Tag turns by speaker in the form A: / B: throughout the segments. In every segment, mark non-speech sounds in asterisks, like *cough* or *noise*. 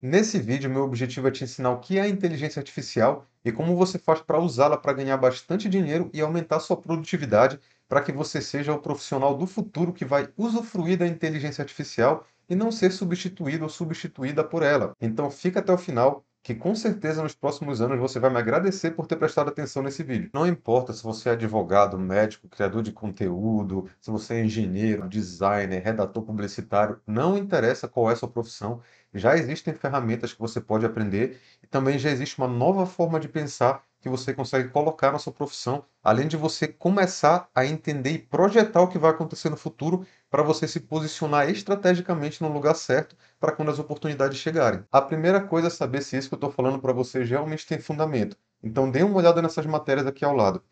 A: Nesse vídeo, meu objetivo é te ensinar o que é a inteligência artificial e como você faz para usá-la para ganhar bastante dinheiro e aumentar sua produtividade para que você seja o profissional do futuro que vai usufruir da inteligência artificial e não ser substituído ou substituída por ela. Então fica até o final que com certeza nos próximos anos você vai me agradecer por ter prestado atenção nesse vídeo. Não importa se você é advogado, médico, criador de conteúdo, se você é engenheiro, designer, redator publicitário, não interessa qual é a sua profissão, já existem ferramentas que você pode aprender e também já existe uma nova forma de pensar que você consegue colocar na sua profissão, além de você começar a entender e projetar o que vai acontecer no futuro para você se posicionar estrategicamente no lugar certo para quando as oportunidades chegarem. A primeira coisa é saber se isso que eu estou falando para você realmente tem fundamento. Então dê uma olhada nessas matérias aqui ao lado.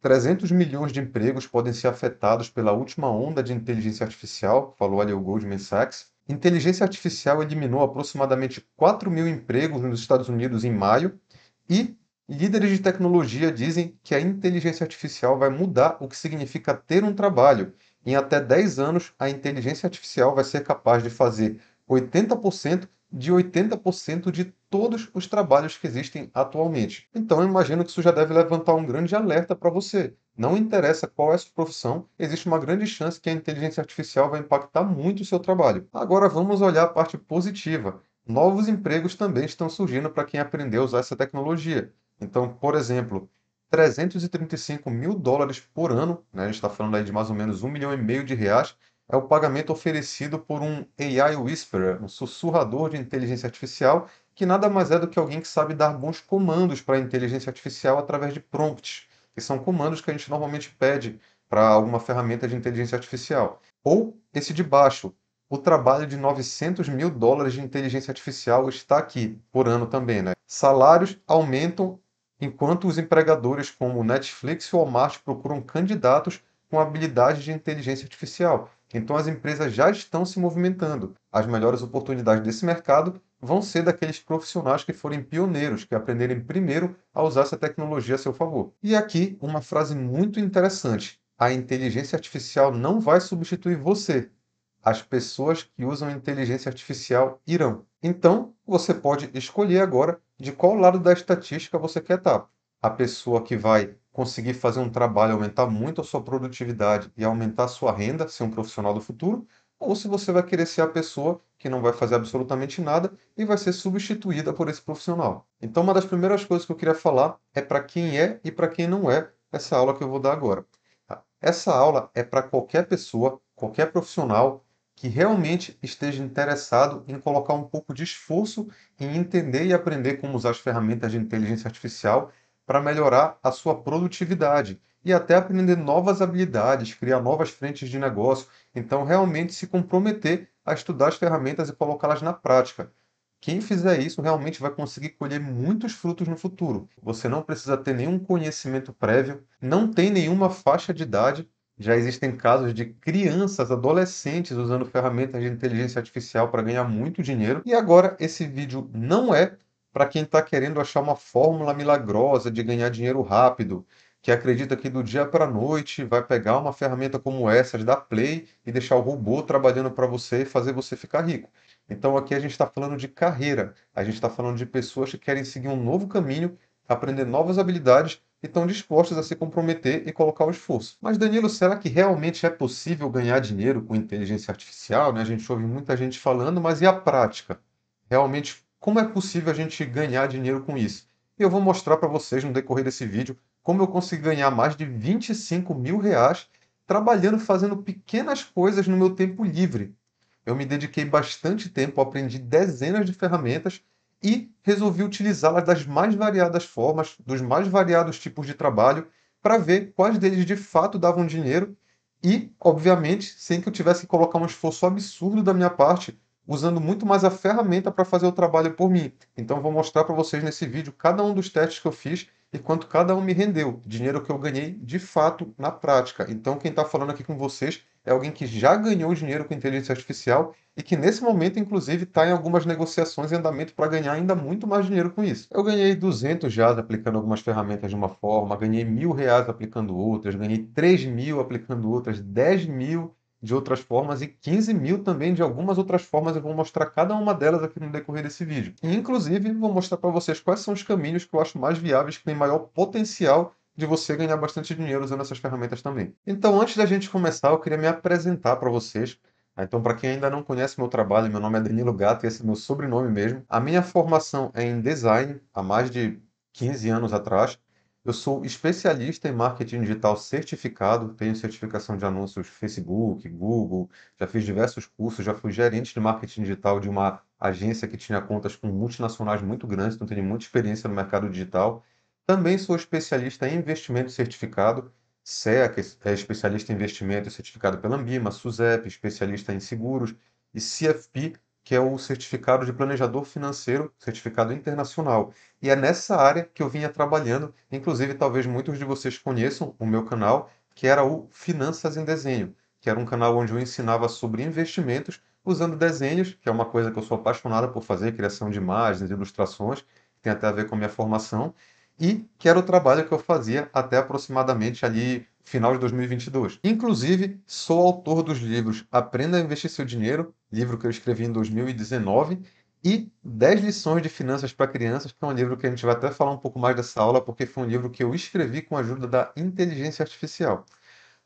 A: 300 milhões de empregos podem ser afetados pela última onda de inteligência artificial, falou ali o Goldman Sachs inteligência artificial eliminou aproximadamente 4 mil empregos nos Estados Unidos em maio e líderes de tecnologia dizem que a inteligência artificial vai mudar o que significa ter um trabalho. Em até 10 anos, a inteligência artificial vai ser capaz de fazer 80% de 80% de todos os trabalhos que existem atualmente. Então, eu imagino que isso já deve levantar um grande alerta para você. Não interessa qual é a sua profissão, existe uma grande chance que a inteligência artificial vai impactar muito o seu trabalho. Agora vamos olhar a parte positiva. Novos empregos também estão surgindo para quem aprendeu a usar essa tecnologia. Então, por exemplo, 335 mil dólares por ano, né, a gente está falando aí de mais ou menos um milhão e meio de reais, é o pagamento oferecido por um AI Whisperer, um sussurrador de inteligência artificial, que nada mais é do que alguém que sabe dar bons comandos para a inteligência artificial através de prompts que são comandos que a gente normalmente pede para alguma ferramenta de inteligência artificial. Ou esse de baixo, o trabalho de 900 mil dólares de inteligência artificial está aqui por ano também. Né? Salários aumentam enquanto os empregadores como Netflix e Walmart procuram candidatos com habilidades de inteligência artificial. Então as empresas já estão se movimentando. As melhores oportunidades desse mercado vão ser daqueles profissionais que forem pioneiros, que aprenderem primeiro a usar essa tecnologia a seu favor. E aqui uma frase muito interessante: a inteligência artificial não vai substituir você. As pessoas que usam inteligência artificial irão. Então, você pode escolher agora de qual lado da estatística você quer estar. A pessoa que vai conseguir fazer um trabalho, aumentar muito a sua produtividade e aumentar a sua renda, ser um profissional do futuro, ou se você vai querer ser a pessoa que não vai fazer absolutamente nada e vai ser substituída por esse profissional. Então, uma das primeiras coisas que eu queria falar é para quem é e para quem não é essa aula que eu vou dar agora. Tá? Essa aula é para qualquer pessoa, qualquer profissional que realmente esteja interessado em colocar um pouco de esforço em entender e aprender como usar as ferramentas de inteligência artificial para melhorar a sua produtividade, e até aprender novas habilidades, criar novas frentes de negócio. Então, realmente se comprometer a estudar as ferramentas e colocá-las na prática. Quem fizer isso realmente vai conseguir colher muitos frutos no futuro. Você não precisa ter nenhum conhecimento prévio, não tem nenhuma faixa de idade. Já existem casos de crianças, adolescentes usando ferramentas de inteligência artificial para ganhar muito dinheiro. E agora, esse vídeo não é para quem está querendo achar uma fórmula milagrosa de ganhar dinheiro rápido que acredita que do dia para a noite vai pegar uma ferramenta como essa da Play e deixar o robô trabalhando para você e fazer você ficar rico. Então aqui a gente está falando de carreira, a gente está falando de pessoas que querem seguir um novo caminho, aprender novas habilidades e estão dispostas a se comprometer e colocar o esforço. Mas Danilo, será que realmente é possível ganhar dinheiro com inteligência artificial? Né? A gente ouve muita gente falando, mas e a prática? Realmente, como é possível a gente ganhar dinheiro com isso? eu vou mostrar para vocês no decorrer desse vídeo como eu consegui ganhar mais de 25 mil reais trabalhando fazendo pequenas coisas no meu tempo livre. Eu me dediquei bastante tempo, aprendi dezenas de ferramentas e resolvi utilizá-las das mais variadas formas, dos mais variados tipos de trabalho, para ver quais deles de fato davam dinheiro e, obviamente, sem que eu tivesse que colocar um esforço absurdo da minha parte, usando muito mais a ferramenta para fazer o trabalho por mim. Então, vou mostrar para vocês nesse vídeo cada um dos testes que eu fiz e quanto cada um me rendeu, dinheiro que eu ganhei de fato na prática. Então, quem está falando aqui com vocês é alguém que já ganhou dinheiro com inteligência artificial e que nesse momento, inclusive, está em algumas negociações em andamento para ganhar ainda muito mais dinheiro com isso. Eu ganhei 200 reais aplicando algumas ferramentas de uma forma, ganhei mil reais aplicando outras, ganhei 3 mil aplicando outras, 10 mil de outras formas e 15 mil também de algumas outras formas. Eu vou mostrar cada uma delas aqui no decorrer desse vídeo. E, inclusive, vou mostrar para vocês quais são os caminhos que eu acho mais viáveis, que têm maior potencial de você ganhar bastante dinheiro usando essas ferramentas também. Então, antes da gente começar, eu queria me apresentar para vocês. Ah, então, para quem ainda não conhece meu trabalho, meu nome é Danilo Gato e esse é meu sobrenome mesmo. A minha formação é em design, há mais de 15 anos atrás. Eu sou especialista em marketing digital certificado, tenho certificação de anúncios Facebook, Google, já fiz diversos cursos, já fui gerente de marketing digital de uma agência que tinha contas com multinacionais muito grandes, então tenho muita experiência no mercado digital. Também sou especialista em investimento certificado, SEA, que é especialista em investimento certificado pela Ambima, SUSEP, especialista em seguros, e CFP, que é o certificado de planejador financeiro, certificado internacional. E é nessa área que eu vinha trabalhando, inclusive talvez muitos de vocês conheçam o meu canal, que era o Finanças em Desenho, que era um canal onde eu ensinava sobre investimentos usando desenhos, que é uma coisa que eu sou apaixonado por fazer, criação de imagens, ilustrações, que tem até a ver com a minha formação, e que era o trabalho que eu fazia até aproximadamente ali final de 2022. Inclusive, sou autor dos livros Aprenda a Investir Seu Dinheiro, livro que eu escrevi em 2019, e 10 lições de finanças para crianças, que é um livro que a gente vai até falar um pouco mais dessa aula, porque foi um livro que eu escrevi com a ajuda da inteligência artificial.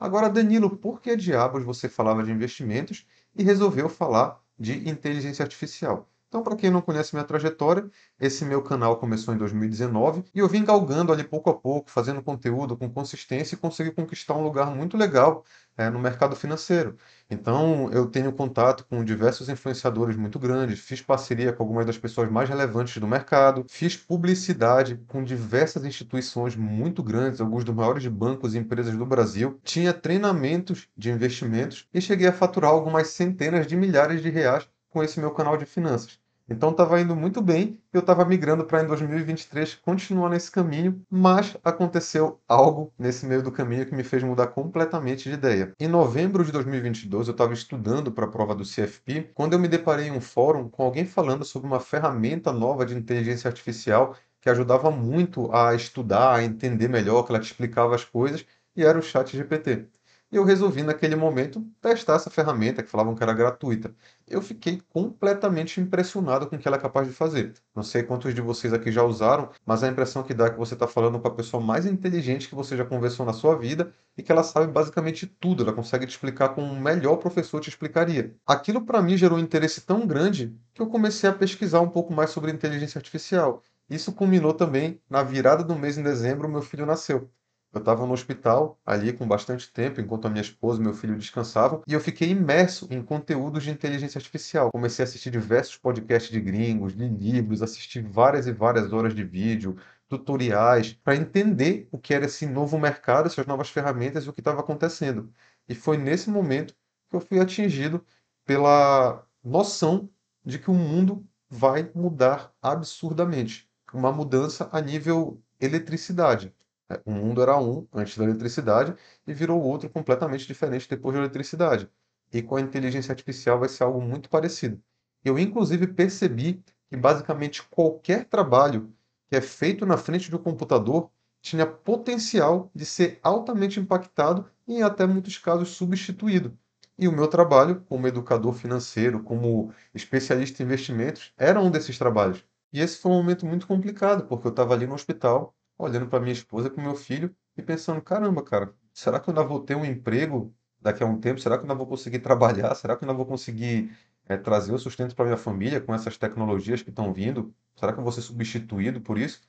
A: Agora, Danilo, por que diabos você falava de investimentos e resolveu falar de inteligência artificial? Então, para quem não conhece minha trajetória, esse meu canal começou em 2019 e eu vim galgando ali pouco a pouco, fazendo conteúdo com consistência e consegui conquistar um lugar muito legal é, no mercado financeiro. Então, eu tenho contato com diversos influenciadores muito grandes, fiz parceria com algumas das pessoas mais relevantes do mercado, fiz publicidade com diversas instituições muito grandes, alguns dos maiores bancos e empresas do Brasil, tinha treinamentos de investimentos e cheguei a faturar algumas centenas de milhares de reais com esse meu canal de finanças. Então estava indo muito bem, eu estava migrando para em 2023 continuar nesse caminho, mas aconteceu algo nesse meio do caminho que me fez mudar completamente de ideia. Em novembro de 2022, eu estava estudando para a prova do CFP, quando eu me deparei em um fórum com alguém falando sobre uma ferramenta nova de inteligência artificial que ajudava muito a estudar, a entender melhor, que ela te explicava as coisas, e era o Chat GPT. E eu resolvi, naquele momento, testar essa ferramenta que falavam que era gratuita. Eu fiquei completamente impressionado com o que ela é capaz de fazer. Não sei quantos de vocês aqui já usaram, mas a impressão que dá é que você está falando com a pessoa mais inteligente que você já conversou na sua vida e que ela sabe basicamente tudo, ela consegue te explicar como o um melhor professor te explicaria. Aquilo para mim gerou um interesse tão grande que eu comecei a pesquisar um pouco mais sobre inteligência artificial. Isso culminou também na virada do mês em dezembro, meu filho nasceu. Eu estava no hospital ali com bastante tempo, enquanto a minha esposa e meu filho descansavam, e eu fiquei imerso em conteúdos de inteligência artificial. Comecei a assistir diversos podcasts de gringos, de livros, assisti várias e várias horas de vídeo, tutoriais, para entender o que era esse novo mercado, essas novas ferramentas e o que estava acontecendo. E foi nesse momento que eu fui atingido pela noção de que o mundo vai mudar absurdamente. Uma mudança a nível eletricidade. É, o mundo era um antes da eletricidade e virou outro completamente diferente depois da eletricidade. E com a inteligência artificial vai ser algo muito parecido. Eu, inclusive, percebi que basicamente qualquer trabalho que é feito na frente do computador tinha potencial de ser altamente impactado e, em até muitos casos, substituído. E o meu trabalho, como educador financeiro, como especialista em investimentos, era um desses trabalhos. E esse foi um momento muito complicado, porque eu estava ali no hospital, olhando para minha esposa, para o meu filho e pensando: caramba, cara, será que eu ainda vou ter um emprego daqui a um tempo? Será que eu ainda vou conseguir trabalhar? Será que eu ainda vou conseguir é, trazer o sustento para minha família com essas tecnologias que estão vindo? Será que eu vou ser substituído por isso?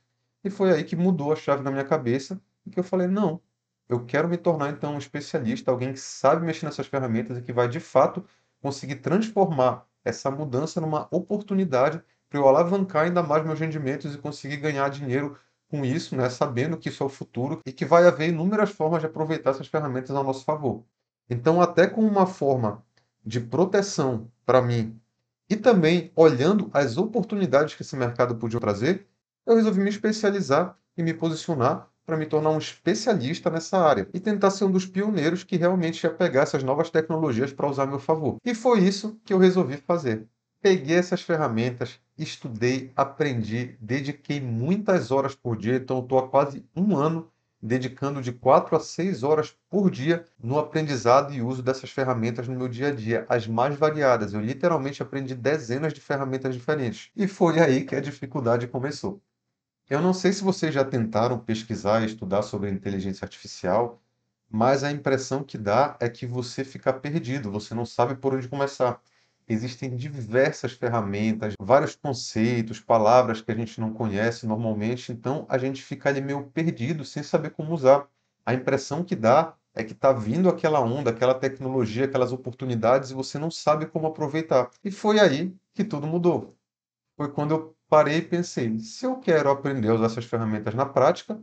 A: E foi aí que mudou a chave na minha cabeça e que eu falei: não, eu quero me tornar então um especialista, alguém que sabe mexer nessas ferramentas e que vai de fato conseguir transformar essa mudança numa oportunidade para eu alavancar ainda mais meus rendimentos e conseguir ganhar dinheiro com isso, né, sabendo que isso é o futuro e que vai haver inúmeras formas de aproveitar essas ferramentas a nosso favor. Então, até como uma forma de proteção para mim e também olhando as oportunidades que esse mercado podia trazer, eu resolvi me especializar e me posicionar para me tornar um especialista nessa área e tentar ser um dos pioneiros que realmente ia pegar essas novas tecnologias para usar a meu favor. E foi isso que eu resolvi fazer peguei essas ferramentas, estudei, aprendi, dediquei muitas horas por dia, então estou há quase um ano dedicando de 4 a 6 horas por dia no aprendizado e uso dessas ferramentas no meu dia a dia, as mais variadas. Eu literalmente aprendi dezenas de ferramentas diferentes. E foi aí que a dificuldade começou. Eu não sei se vocês já tentaram pesquisar e estudar sobre inteligência artificial, mas a impressão que dá é que você fica perdido, você não sabe por onde começar. Existem diversas ferramentas, vários conceitos, palavras que a gente não conhece normalmente, então a gente fica ali meio perdido sem saber como usar. A impressão que dá é que está vindo aquela onda, aquela tecnologia, aquelas oportunidades e você não sabe como aproveitar. E foi aí que tudo mudou. Foi quando eu parei e pensei: se eu quero aprender a usar essas ferramentas na prática,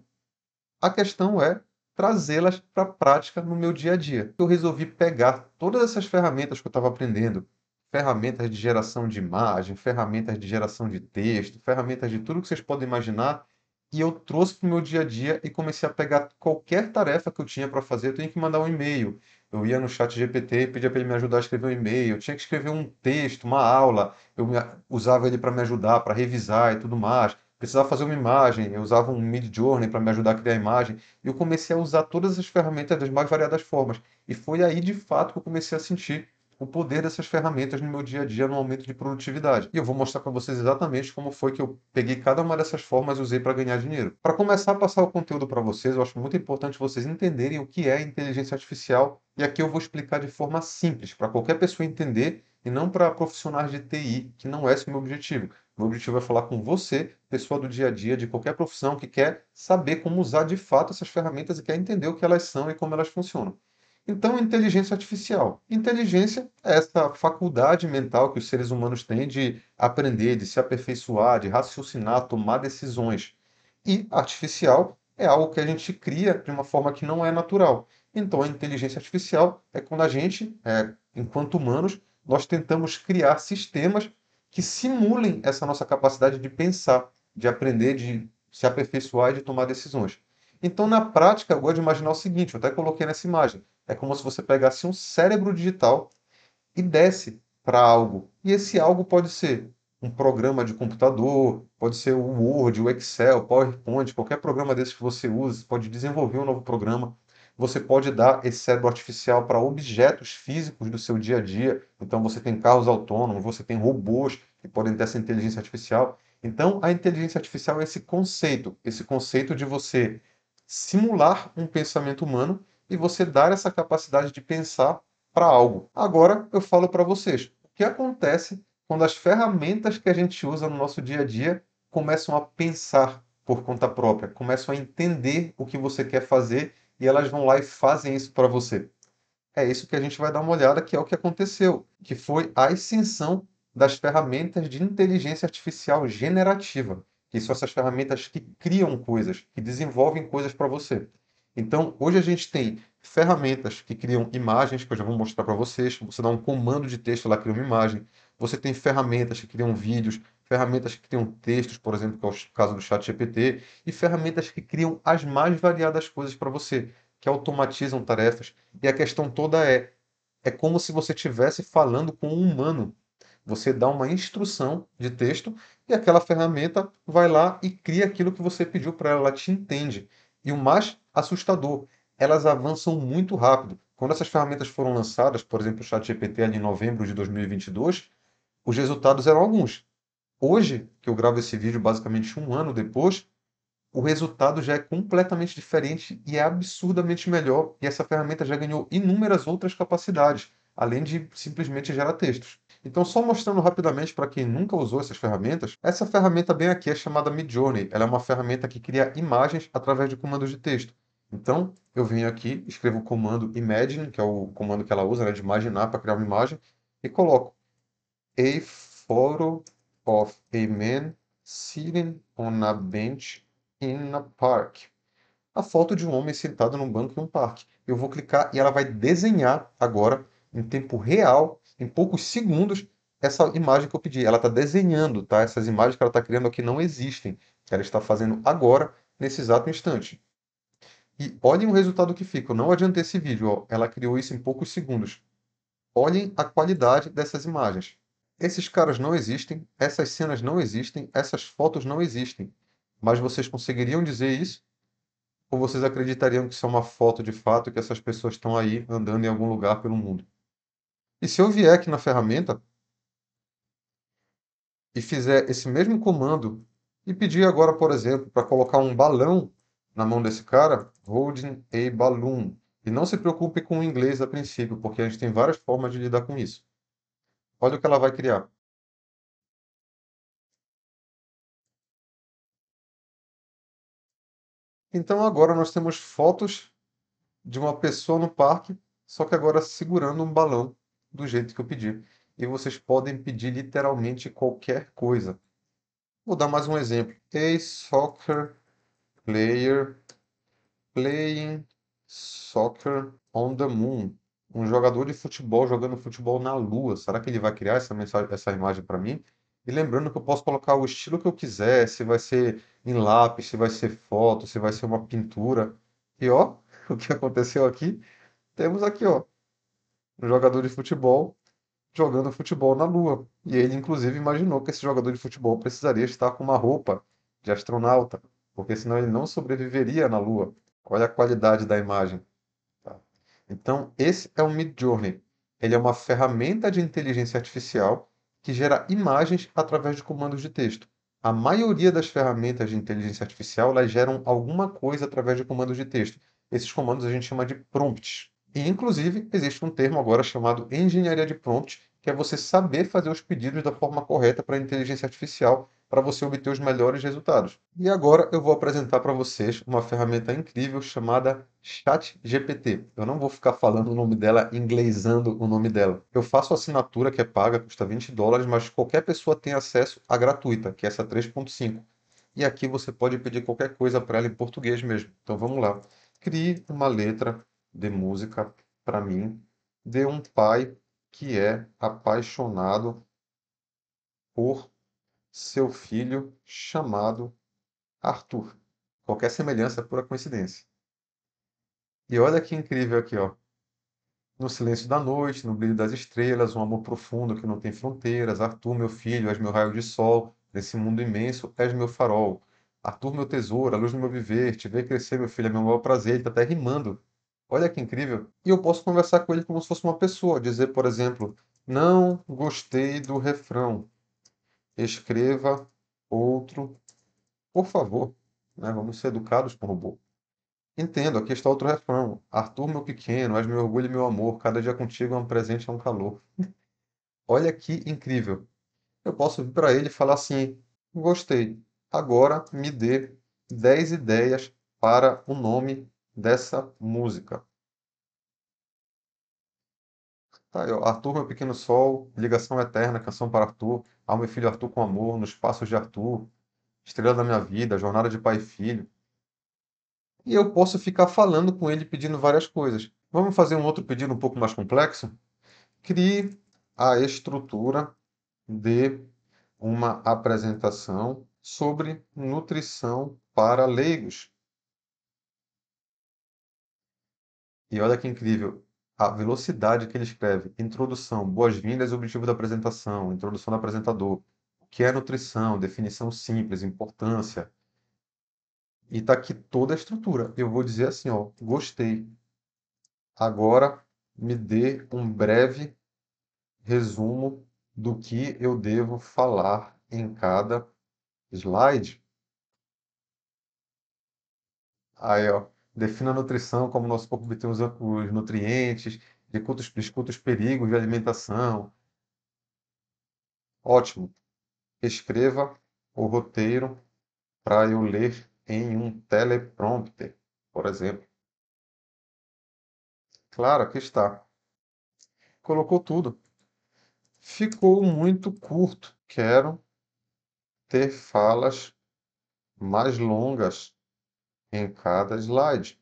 A: a questão é trazê-las para a prática no meu dia a dia. Eu resolvi pegar todas essas ferramentas que eu estava aprendendo, ferramentas de geração de imagem, ferramentas de geração de texto, ferramentas de tudo que vocês podem imaginar. E eu trouxe para o meu dia a dia e comecei a pegar qualquer tarefa que eu tinha para fazer, eu tinha que mandar um e-mail. Eu ia no chat GPT e pedia para ele me ajudar a escrever um e-mail, eu tinha que escrever um texto, uma aula, eu usava ele para me ajudar, para revisar e tudo mais. Precisava fazer uma imagem, eu usava um Mid Journey para me ajudar a criar a imagem. E eu comecei a usar todas as ferramentas das mais variadas formas. E foi aí, de fato, que eu comecei a sentir o poder dessas ferramentas no meu dia a dia no aumento de produtividade. E eu vou mostrar para vocês exatamente como foi que eu peguei cada uma dessas formas e usei para ganhar dinheiro. Para começar a passar o conteúdo para vocês, eu acho muito importante vocês entenderem o que é inteligência artificial e aqui eu vou explicar de forma simples para qualquer pessoa entender e não para profissionais de TI, que não é esse o meu objetivo. Meu objetivo é falar com você, pessoa do dia a dia, de qualquer profissão que quer saber como usar de fato essas ferramentas e quer entender o que elas são e como elas funcionam. Então, inteligência artificial. Inteligência é essa faculdade mental que os seres humanos têm de aprender, de se aperfeiçoar, de raciocinar, tomar decisões. E artificial é algo que a gente cria de uma forma que não é natural. Então, a inteligência artificial é quando a gente, é, enquanto humanos, nós tentamos criar sistemas que simulem essa nossa capacidade de pensar, de aprender, de se aperfeiçoar e de tomar decisões. Então, na prática, eu gosto de imaginar o seguinte: eu até coloquei nessa imagem. É como se você pegasse um cérebro digital e desse para algo. E esse algo pode ser um programa de computador, pode ser o Word, o Excel, PowerPoint, qualquer programa desse que você use, pode desenvolver um novo programa. Você pode dar esse cérebro artificial para objetos físicos do seu dia a dia. Então você tem carros autônomos, você tem robôs que podem ter essa inteligência artificial. Então a inteligência artificial é esse conceito, esse conceito de você simular um pensamento humano e você dar essa capacidade de pensar para algo. Agora eu falo para vocês o que acontece quando as ferramentas que a gente usa no nosso dia a dia começam a pensar por conta própria, começam a entender o que você quer fazer e elas vão lá e fazem isso para você. É isso que a gente vai dar uma olhada, que é o que aconteceu, que foi a ascensão das ferramentas de inteligência artificial generativa, que são essas ferramentas que criam coisas, que desenvolvem coisas para você. Então, hoje a gente tem ferramentas que criam imagens, que eu já vou mostrar para vocês. Você dá um comando de texto, lá cria uma imagem. Você tem ferramentas que criam vídeos, ferramentas que criam textos, por exemplo, que é o caso do chat GPT, e ferramentas que criam as mais variadas coisas para você, que automatizam tarefas. E a questão toda é, é como se você estivesse falando com um humano. Você dá uma instrução de texto e aquela ferramenta vai lá e cria aquilo que você pediu para ela, ela te entende. E o mais assustador, elas avançam muito rápido. Quando essas ferramentas foram lançadas, por exemplo, o ChatGPT ali em novembro de 2022, os resultados eram alguns. Hoje, que eu gravo esse vídeo basicamente um ano depois, o resultado já é completamente diferente e é absurdamente melhor. E essa ferramenta já ganhou inúmeras outras capacidades, além de simplesmente gerar textos. Então, só mostrando rapidamente para quem nunca usou essas ferramentas, essa ferramenta bem aqui é chamada Midjourney. Ela é uma ferramenta que cria imagens através de comandos de texto. Então, eu venho aqui, escrevo o comando imagine, que é o comando que ela usa, né, de imaginar para criar uma imagem, e coloco a photo of a man sitting on a bench in a park. A foto de um homem sentado num banco em um parque. Eu vou clicar e ela vai desenhar agora, em tempo real, em poucos segundos, essa imagem que eu pedi. Ela está desenhando, tá? Essas imagens que ela está criando aqui não existem. Ela está fazendo agora, nesse exato instante. E olhem o resultado que fica. Eu não adiantei esse vídeo, ó. ela criou isso em poucos segundos. Olhem a qualidade dessas imagens. Esses caras não existem, essas cenas não existem, essas fotos não existem. Mas vocês conseguiriam dizer isso? Ou vocês acreditariam que isso é uma foto de fato, que essas pessoas estão aí andando em algum lugar pelo mundo? E se eu vier aqui na ferramenta e fizer esse mesmo comando e pedir agora, por exemplo, para colocar um balão na mão desse cara, holding a balloon. E não se preocupe com o inglês a princípio, porque a gente tem várias formas de lidar com isso. Olha o que ela vai criar. Então agora nós temos fotos de uma pessoa no parque, só que agora segurando um balão do jeito que eu pedi. E vocês podem pedir literalmente qualquer coisa. Vou dar mais um exemplo. A soccer player playing soccer on the moon. Um jogador de futebol jogando futebol na lua. Será que ele vai criar essa, mensagem, essa imagem para mim? E lembrando que eu posso colocar o estilo que eu quiser, se vai ser em lápis, se vai ser foto, se vai ser uma pintura. E ó, *laughs* o que aconteceu aqui? Temos aqui, ó, um jogador de futebol jogando futebol na Lua. E ele, inclusive, imaginou que esse jogador de futebol precisaria estar com uma roupa de astronauta, porque senão ele não sobreviveria na Lua. Olha a qualidade da imagem. Tá? Então, esse é o Midjourney. Ele é uma ferramenta de inteligência artificial que gera imagens através de comandos de texto. A maioria das ferramentas de inteligência artificial elas geram alguma coisa através de comandos de texto. Esses comandos a gente chama de prompts. E, inclusive, existe um termo agora chamado engenharia de prompt, que é você saber fazer os pedidos da forma correta para a inteligência artificial para você obter os melhores resultados. E agora eu vou apresentar para vocês uma ferramenta incrível chamada ChatGPT. Eu não vou ficar falando o nome dela, inglesando o nome dela. Eu faço assinatura que é paga, custa 20 dólares, mas qualquer pessoa tem acesso à gratuita, que é essa 3.5. E aqui você pode pedir qualquer coisa para ela em português mesmo. Então vamos lá. Crie uma letra de música para mim de um pai que é apaixonado por seu filho chamado Arthur. Qualquer semelhança é pura coincidência. E olha que incrível aqui, ó. No silêncio da noite, no brilho das estrelas, um amor profundo que não tem fronteiras. Arthur, meu filho, és meu raio de sol. Nesse mundo imenso, és meu farol. Arthur, meu tesouro, a luz do meu viver. Te ver crescer, meu filho, é meu maior prazer. Ele tá até rimando. Olha que incrível. E eu posso conversar com ele como se fosse uma pessoa, dizer, por exemplo, não gostei do refrão. Escreva outro, por favor. Né? Vamos ser educados com o robô. Entendo, aqui está outro refrão. Arthur, meu pequeno, és meu orgulho e meu amor. Cada dia contigo é um presente, é um calor. *laughs* Olha que incrível. Eu posso vir para ele e falar assim: gostei. Agora me dê 10 ideias para o nome dessa música. Tá aí, ó. Arthur, meu pequeno sol, ligação eterna, canção para Arthur, alma e filho Arthur com amor, nos passos de Arthur, estrela da minha vida, jornada de pai e filho. E eu posso ficar falando com ele pedindo várias coisas. Vamos fazer um outro pedido um pouco mais complexo? Crie a estrutura de uma apresentação sobre nutrição para leigos. E olha que incrível a velocidade que ele escreve: introdução, boas-vindas, objetivo da apresentação, introdução do apresentador, o que é nutrição, definição simples, importância. E está aqui toda a estrutura. Eu vou dizer assim, ó, gostei. Agora me dê um breve resumo do que eu devo falar em cada slide. Aí, ó, defina a nutrição, como o nosso corpo obtém os, os nutrientes, discuta os, discuta os perigos de alimentação. Ótimo. Escreva o roteiro para eu ler em um teleprompter, por exemplo. Claro, aqui está. Colocou tudo. Ficou muito curto. Quero ter falas mais longas em cada slide.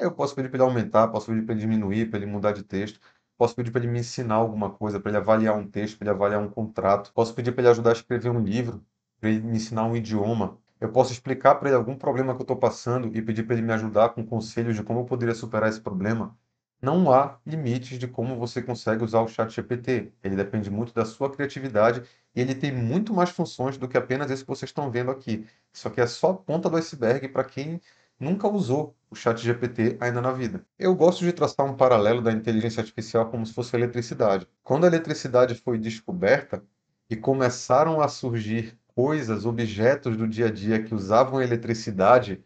A: Eu posso pedir para ele aumentar, posso pedir para ele diminuir, para ele mudar de texto. Posso pedir para ele me ensinar alguma coisa, para ele avaliar um texto, para ele avaliar um contrato. Posso pedir para ele ajudar a escrever um livro, para ele me ensinar um idioma. Eu posso explicar para ele algum problema que eu estou passando e pedir para ele me ajudar com conselhos de como eu poderia superar esse problema não há limites de como você consegue usar o chat GPT. Ele depende muito da sua criatividade e ele tem muito mais funções do que apenas esse que vocês estão vendo aqui. Isso aqui é só a ponta do iceberg para quem nunca usou o chat GPT ainda na vida. Eu gosto de traçar um paralelo da inteligência artificial como se fosse a eletricidade. Quando a eletricidade foi descoberta e começaram a surgir coisas, objetos do dia a dia que usavam eletricidade,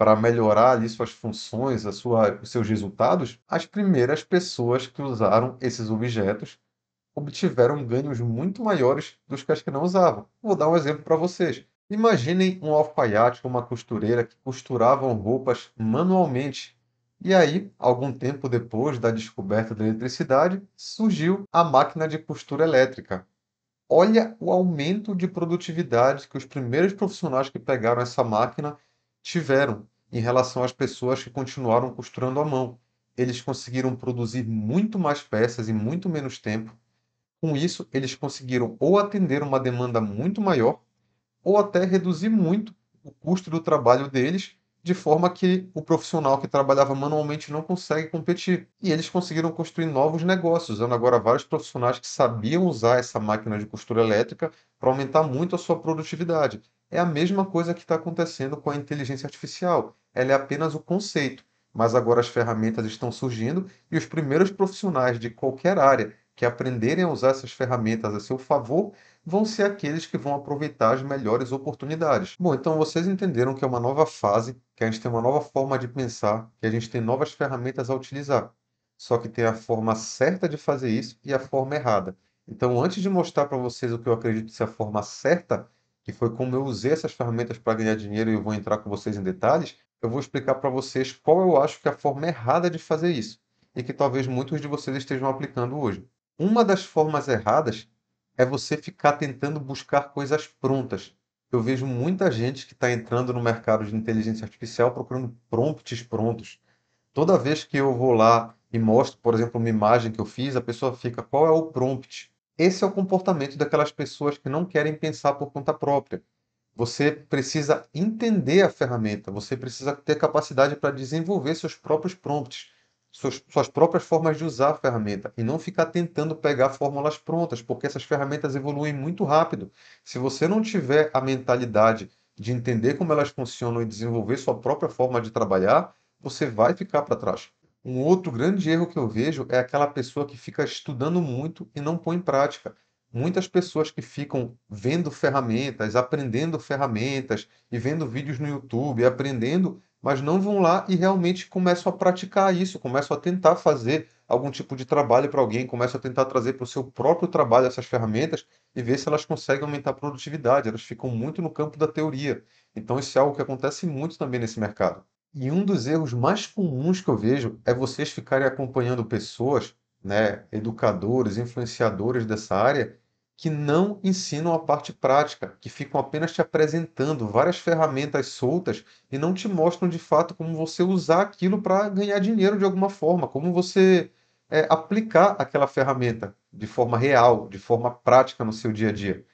A: para melhorar ali suas funções, a sua, os seus resultados, as primeiras pessoas que usaram esses objetos obtiveram ganhos muito maiores dos que as que não usavam. Vou dar um exemplo para vocês. Imaginem um alfaiate ou uma costureira que costuravam roupas manualmente. E aí, algum tempo depois da descoberta da eletricidade, surgiu a máquina de costura elétrica. Olha o aumento de produtividade que os primeiros profissionais que pegaram essa máquina tiveram em relação às pessoas que continuaram costurando à mão. Eles conseguiram produzir muito mais peças em muito menos tempo. Com isso, eles conseguiram ou atender uma demanda muito maior, ou até reduzir muito o custo do trabalho deles, de forma que o profissional que trabalhava manualmente não consegue competir. E eles conseguiram construir novos negócios, usando agora vários profissionais que sabiam usar essa máquina de costura elétrica para aumentar muito a sua produtividade. É a mesma coisa que está acontecendo com a inteligência artificial. Ela é apenas o conceito, mas agora as ferramentas estão surgindo e os primeiros profissionais de qualquer área que aprenderem a usar essas ferramentas a seu favor vão ser aqueles que vão aproveitar as melhores oportunidades. Bom, então vocês entenderam que é uma nova fase, que a gente tem uma nova forma de pensar, que a gente tem novas ferramentas a utilizar. Só que tem a forma certa de fazer isso e a forma errada. Então, antes de mostrar para vocês o que eu acredito ser a forma certa, que foi como eu usei essas ferramentas para ganhar dinheiro e eu vou entrar com vocês em detalhes, eu vou explicar para vocês qual eu acho que é a forma errada de fazer isso e que talvez muitos de vocês estejam aplicando hoje. Uma das formas erradas é você ficar tentando buscar coisas prontas. Eu vejo muita gente que está entrando no mercado de inteligência artificial procurando prompts prontos. Toda vez que eu vou lá e mostro, por exemplo, uma imagem que eu fiz, a pessoa fica: qual é o prompt? Esse é o comportamento daquelas pessoas que não querem pensar por conta própria. Você precisa entender a ferramenta, você precisa ter capacidade para desenvolver seus próprios prompts, suas próprias formas de usar a ferramenta e não ficar tentando pegar fórmulas prontas, porque essas ferramentas evoluem muito rápido. Se você não tiver a mentalidade de entender como elas funcionam e desenvolver sua própria forma de trabalhar, você vai ficar para trás. Um outro grande erro que eu vejo é aquela pessoa que fica estudando muito e não põe em prática. Muitas pessoas que ficam vendo ferramentas, aprendendo ferramentas e vendo vídeos no YouTube, aprendendo, mas não vão lá e realmente começam a praticar isso, começam a tentar fazer algum tipo de trabalho para alguém, começam a tentar trazer para o seu próprio trabalho essas ferramentas e ver se elas conseguem aumentar a produtividade. Elas ficam muito no campo da teoria. Então, isso é algo que acontece muito também nesse mercado. E um dos erros mais comuns que eu vejo é vocês ficarem acompanhando pessoas, né, educadores, influenciadores dessa área, que não ensinam a parte prática, que ficam apenas te apresentando várias ferramentas soltas e não te mostram de fato como você usar aquilo para ganhar dinheiro de alguma forma, como você é, aplicar aquela ferramenta de forma real, de forma prática no seu dia a dia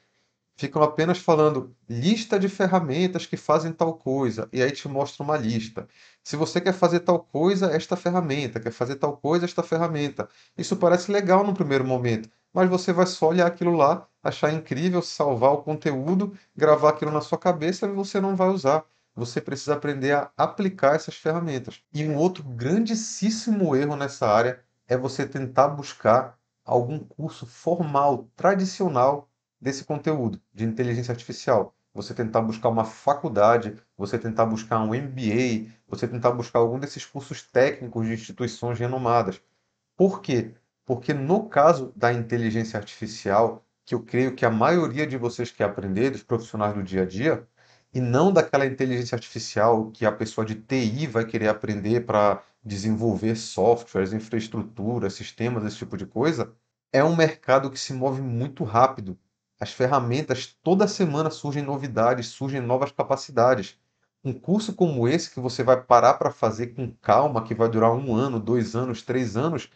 A: ficam apenas falando lista de ferramentas que fazem tal coisa, e aí te mostra uma lista. Se você quer fazer tal coisa, esta ferramenta, quer fazer tal coisa, esta ferramenta. Isso parece legal no primeiro momento, mas você vai só olhar aquilo lá, achar incrível, salvar o conteúdo, gravar aquilo na sua cabeça e você não vai usar. Você precisa aprender a aplicar essas ferramentas. E um outro grandíssimo erro nessa área é você tentar buscar algum curso formal, tradicional, desse conteúdo de inteligência artificial. Você tentar buscar uma faculdade, você tentar buscar um MBA, você tentar buscar algum desses cursos técnicos de instituições renomadas. Por quê? Porque no caso da inteligência artificial, que eu creio que a maioria de vocês quer aprender, dos profissionais do dia a dia, e não daquela inteligência artificial que a pessoa de TI vai querer aprender para desenvolver softwares, infraestruturas, sistemas, esse tipo de coisa, é um mercado que se move muito rápido. As ferramentas, toda semana surgem novidades, surgem novas capacidades. Um curso como esse, que você vai parar para fazer com calma, que vai durar um ano, dois anos, três anos,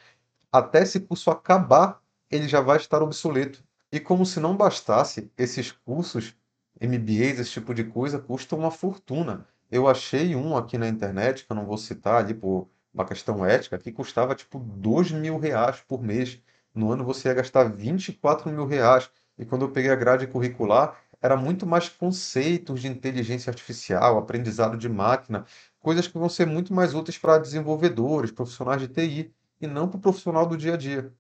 A: até esse curso acabar, ele já vai estar obsoleto. E como se não bastasse, esses cursos, MBAs, esse tipo de coisa, custam uma fortuna. Eu achei um aqui na internet, que eu não vou citar ali por uma questão ética, que custava tipo 2 mil reais por mês. No ano você ia gastar 24 mil reais. E quando eu peguei a grade curricular, era muito mais conceitos de inteligência artificial, aprendizado de máquina, coisas que vão ser muito mais úteis para desenvolvedores, profissionais de TI, e não para o profissional do dia a dia.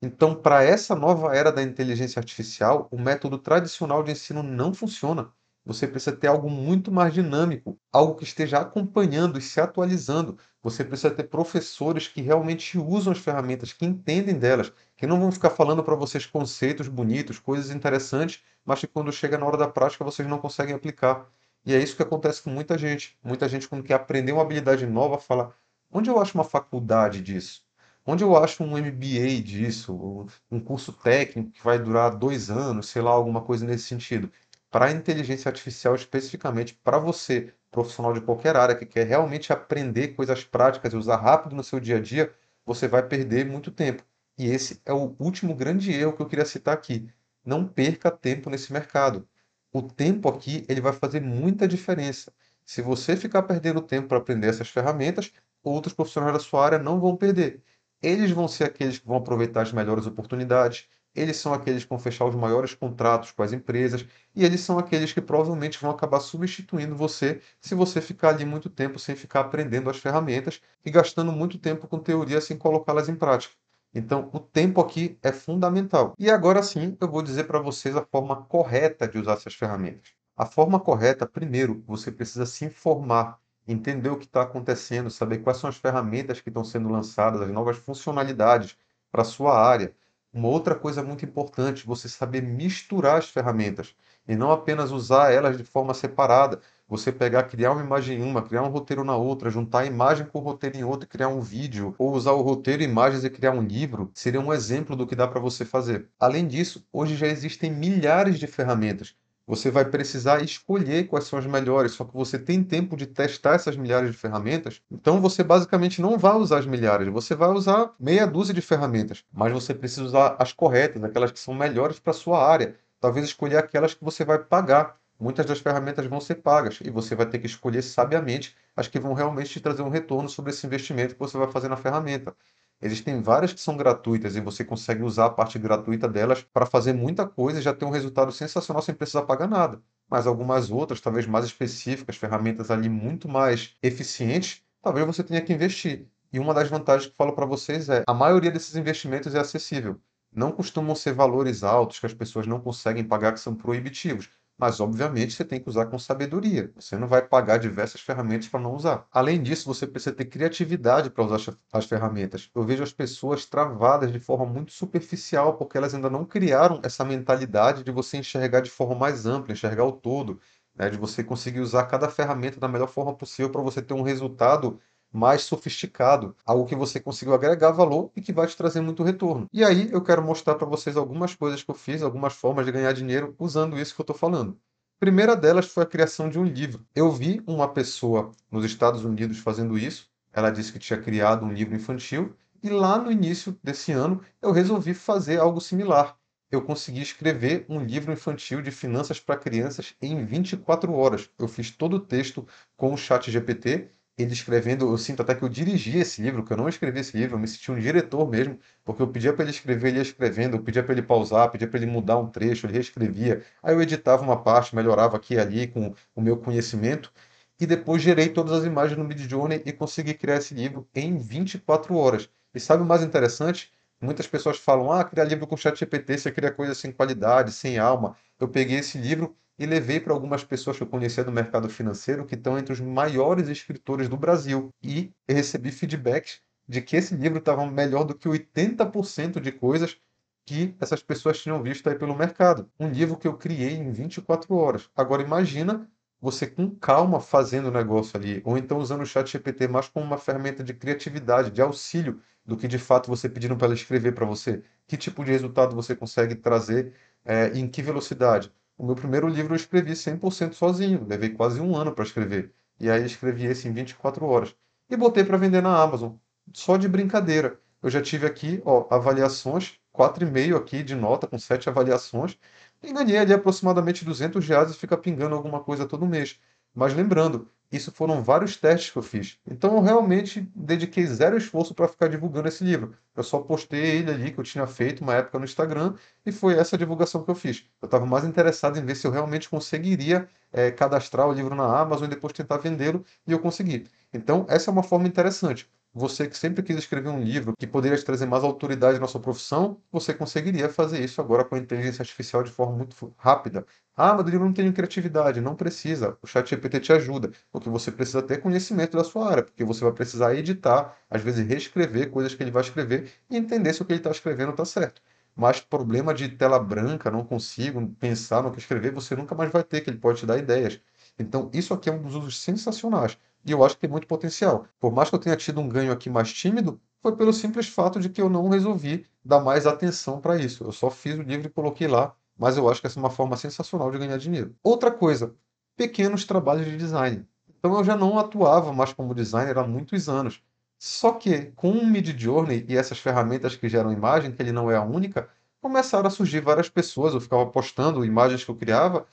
A: Então, para essa nova era da inteligência artificial, o método tradicional de ensino não funciona. Você precisa ter algo muito mais dinâmico, algo que esteja acompanhando e se atualizando. Você precisa ter professores que realmente usam as ferramentas, que entendem delas, que não vão ficar falando para vocês conceitos bonitos, coisas interessantes, mas que quando chega na hora da prática vocês não conseguem aplicar. E é isso que acontece com muita gente. Muita gente, quando quer aprender uma habilidade nova, fala: onde eu acho uma faculdade disso? Onde eu acho um MBA disso? Um curso técnico que vai durar dois anos, sei lá, alguma coisa nesse sentido para inteligência artificial especificamente para você, profissional de qualquer área que quer realmente aprender coisas práticas e usar rápido no seu dia a dia, você vai perder muito tempo. E esse é o último grande erro que eu queria citar aqui. Não perca tempo nesse mercado. O tempo aqui ele vai fazer muita diferença. Se você ficar perdendo tempo para aprender essas ferramentas, outros profissionais da sua área não vão perder. Eles vão ser aqueles que vão aproveitar as melhores oportunidades, eles são aqueles que vão fechar os maiores contratos com as empresas e eles são aqueles que provavelmente vão acabar substituindo você se você ficar ali muito tempo sem ficar aprendendo as ferramentas e gastando muito tempo com teoria sem colocá-las em prática. Então, o tempo aqui é fundamental. E agora sim, eu vou dizer para vocês a forma correta de usar essas ferramentas. A forma correta, primeiro, você precisa se informar, entender o que está acontecendo, saber quais são as ferramentas que estão sendo lançadas, as novas funcionalidades para a sua área uma outra coisa muito importante, você saber misturar as ferramentas e não apenas usar elas de forma separada. Você pegar, criar uma imagem em uma, criar um roteiro na outra, juntar a imagem com o roteiro em outra, criar um vídeo, ou usar o roteiro e imagens e criar um livro, seria um exemplo do que dá para você fazer. Além disso, hoje já existem milhares de ferramentas você vai precisar escolher quais são as melhores, só que você tem tempo de testar essas milhares de ferramentas. Então você basicamente não vai usar as milhares, você vai usar meia dúzia de ferramentas, mas você precisa usar as corretas, aquelas que são melhores para sua área. Talvez escolher aquelas que você vai pagar. Muitas das ferramentas vão ser pagas e você vai ter que escolher sabiamente as que vão realmente te trazer um retorno sobre esse investimento que você vai fazer na ferramenta. Existem várias que são gratuitas e você consegue usar a parte gratuita delas para fazer muita coisa e já ter um resultado sensacional sem precisar pagar nada. Mas algumas outras, talvez mais específicas, ferramentas ali muito mais eficientes, talvez você tenha que investir. E uma das vantagens que falo para vocês é a maioria desses investimentos é acessível. Não costumam ser valores altos que as pessoas não conseguem pagar, que são proibitivos mas, obviamente, você tem que usar com sabedoria. Você não vai pagar diversas ferramentas para não usar. Além disso, você precisa ter criatividade para usar as ferramentas. Eu vejo as pessoas travadas de forma muito superficial, porque elas ainda não criaram essa mentalidade de você enxergar de forma mais ampla, enxergar o todo, né? de você conseguir usar cada ferramenta da melhor forma possível para você ter um resultado mais sofisticado, algo que você conseguiu agregar valor e que vai te trazer muito retorno. E aí eu quero mostrar para vocês algumas coisas que eu fiz, algumas formas de ganhar dinheiro usando isso que eu estou falando. primeira delas foi a criação de um livro. Eu vi uma pessoa nos Estados Unidos fazendo isso. Ela disse que tinha criado um livro infantil e lá no início desse ano eu resolvi fazer algo similar. Eu consegui escrever um livro infantil de finanças para crianças em 24 horas. Eu fiz todo o texto com o chat GPT ele escrevendo, eu sinto até que eu dirigi esse livro, que eu não escrevi esse livro, eu me senti um diretor mesmo, porque eu pedia para ele escrever, ele ia escrevendo, eu pedia para ele pausar, pedia para ele mudar um trecho, ele reescrevia, aí eu editava uma parte, melhorava aqui e ali com o meu conhecimento, e depois gerei todas as imagens no Midjourney e consegui criar esse livro em 24 horas. E sabe o mais interessante? Muitas pessoas falam, ah, criar livro com chat GPT, você cria coisa sem qualidade, sem alma. Eu peguei esse livro e levei para algumas pessoas que eu conhecia no mercado financeiro que estão entre os maiores escritores do Brasil. E recebi feedbacks de que esse livro estava melhor do que 80% de coisas que essas pessoas tinham visto aí pelo mercado. Um livro que eu criei em 24 horas. Agora imagina você com calma fazendo o negócio ali, ou então usando o chat GPT mais como uma ferramenta de criatividade, de auxílio, do que de fato você pedindo para ela escrever para você. Que tipo de resultado você consegue trazer é, em que velocidade? O meu primeiro livro eu escrevi 100% sozinho, levei quase um ano para escrever. E aí escrevi esse em 24 horas. E botei para vender na Amazon, só de brincadeira. Eu já tive aqui ó, avaliações, 4,5 aqui de nota, com 7 avaliações, e ganhei ali aproximadamente 200 reais e fica pingando alguma coisa todo mês. Mas lembrando, isso foram vários testes que eu fiz. Então eu realmente dediquei zero esforço para ficar divulgando esse livro. Eu só postei ele ali que eu tinha feito uma época no Instagram e foi essa divulgação que eu fiz. Eu estava mais interessado em ver se eu realmente conseguiria é, cadastrar o livro na Amazon e depois tentar vendê-lo e eu consegui. Então essa é uma forma interessante. Você que sempre quis escrever um livro que poderia te trazer mais autoridade na sua profissão, você conseguiria fazer isso agora com a inteligência artificial de forma muito rápida. Ah, mas eu não tenho criatividade. Não precisa. O chat GPT te ajuda. O que você precisa ter é conhecimento da sua área, porque você vai precisar editar, às vezes reescrever coisas que ele vai escrever e entender se o que ele está escrevendo está certo. Mas problema de tela branca, não consigo pensar no que escrever, você nunca mais vai ter, que ele pode te dar ideias. Então, isso aqui é um dos usos sensacionais. E eu acho que tem muito potencial. Por mais que eu tenha tido um ganho aqui mais tímido, foi pelo simples fato de que eu não resolvi dar mais atenção para isso. Eu só fiz o livro e coloquei lá, mas eu acho que essa é uma forma sensacional de ganhar dinheiro. Outra coisa, pequenos trabalhos de design. Então eu já não atuava mais como designer há muitos anos. Só que com o Midjourney e essas ferramentas que geram imagem, que ele não é a única, começaram a surgir várias pessoas, eu ficava postando imagens que eu criava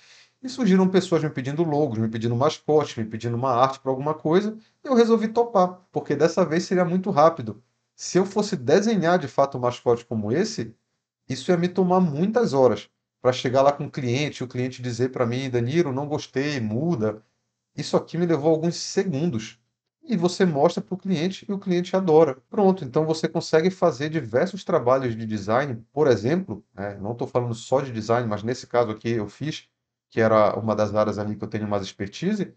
A: e surgiram pessoas me pedindo logos, me pedindo mascote, me pedindo uma arte para alguma coisa, e eu resolvi topar, porque dessa vez seria muito rápido. Se eu fosse desenhar de fato um mascote como esse, isso ia me tomar muitas horas para chegar lá com o cliente, o cliente dizer para mim, Danilo, não gostei, muda. Isso aqui me levou alguns segundos. E você mostra para o cliente e o cliente adora. Pronto, então você consegue fazer diversos trabalhos de design, por exemplo, né? não estou falando só de design, mas nesse caso aqui eu fiz que era uma das áreas ali que eu tenho mais expertise,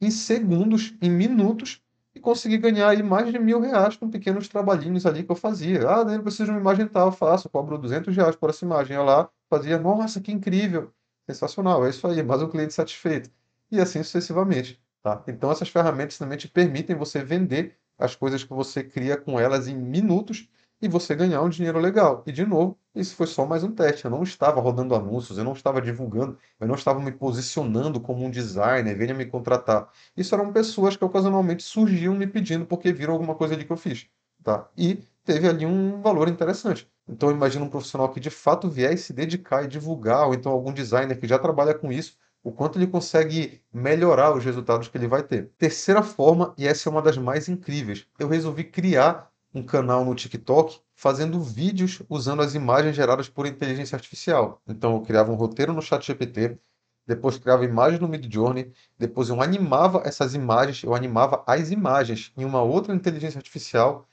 A: em segundos, em minutos, e consegui ganhar aí mais de mil reais com pequenos trabalhinhos ali que eu fazia. Ah, daí eu preciso de uma imagem tal, eu faço, cobro 200 reais por essa imagem. Eu lá fazia, nossa, que incrível, sensacional, é isso aí, mais um cliente satisfeito. E assim sucessivamente. Tá? Então essas ferramentas também te permitem você vender as coisas que você cria com elas em minutos e você ganhar um dinheiro legal. E de novo, isso foi só mais um teste. Eu não estava rodando anúncios, eu não estava divulgando, eu não estava me posicionando como um designer, venha me contratar. Isso eram pessoas que ocasionalmente surgiam me pedindo porque viram alguma coisa ali que eu fiz. Tá? E teve ali um valor interessante. Então imagina um profissional que de fato vier e se dedicar e divulgar, ou então algum designer que já trabalha com isso, o quanto ele consegue melhorar os resultados que ele vai ter. Terceira forma, e essa é uma das mais incríveis, eu resolvi criar um canal no TikTok fazendo vídeos usando as imagens geradas por inteligência artificial. Então eu criava um roteiro no ChatGPT, depois criava imagens no Midjourney, depois eu animava essas imagens, eu animava as imagens em uma outra inteligência artificial,